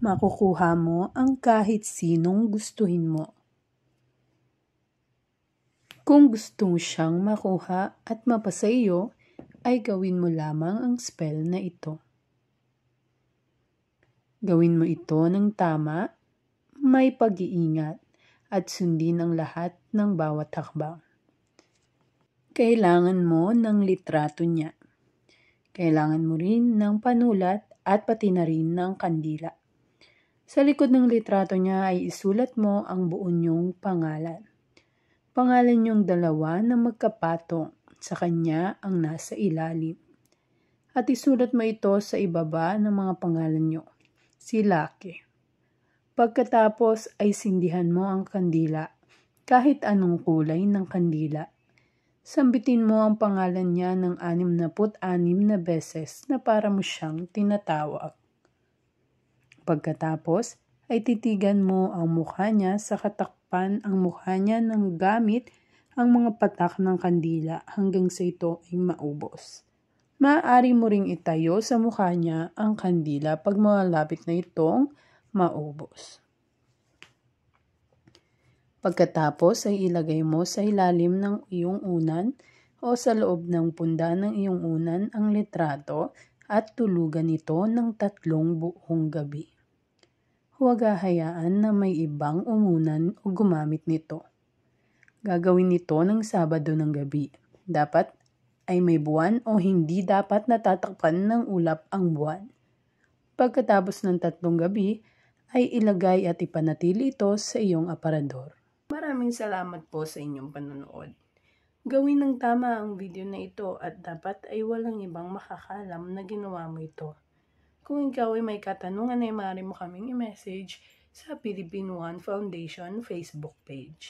makukuha mo ang kahit sinong gustuhin mo. Kung gusto siyang makuha at mapasa ay gawin mo lamang ang spell na ito. Gawin mo ito ng tama, may pag-iingat, at sundin ang lahat ng bawat hakbang. Kailangan mo ng litrato niya. Kailangan mo rin ng panulat at pati na rin ng kandila. Sa likod ng litrato niya ay isulat mo ang buo niyong pangalan. Pangalan niyong dalawa na magkapatong, sa kanya ang nasa ilalim. At isulat mo ito sa ibaba ng mga pangalan niyo, si Laki. Pagkatapos ay sindihan mo ang kandila, kahit anong kulay ng kandila. Sambitin mo ang pangalan niya ng 66 na beses na para mo siyang tinatawag. Pagkatapos ay titigan mo ang mukha niya sa katakpan ang mukha niya ng gamit ang mga patak ng kandila hanggang sa ito ay maubos. Maaari mo ring itayo sa mukha niya ang kandila pag malapit na itong maubos. Pagkatapos ay ilagay mo sa ilalim ng iyong unan o sa loob ng punda ng iyong unan ang litrato at tulugan ito ng tatlong buong gabi. Huwag hahayaan na may ibang umunan o gumamit nito. Gagawin nito ng Sabado ng gabi. Dapat ay may buwan o hindi dapat natatakpan ng ulap ang buwan. Pagkatapos ng tatlong gabi, ay ilagay at ipanatili ito sa iyong aparador. Maraming salamat po sa inyong panonood. Gawin ng tama ang video na ito at dapat ay walang ibang makakalam na ginawa mo ito. Kung ikaw ay may katanungan ay maaari mo kaming i-message sa Philippine One Foundation Facebook page.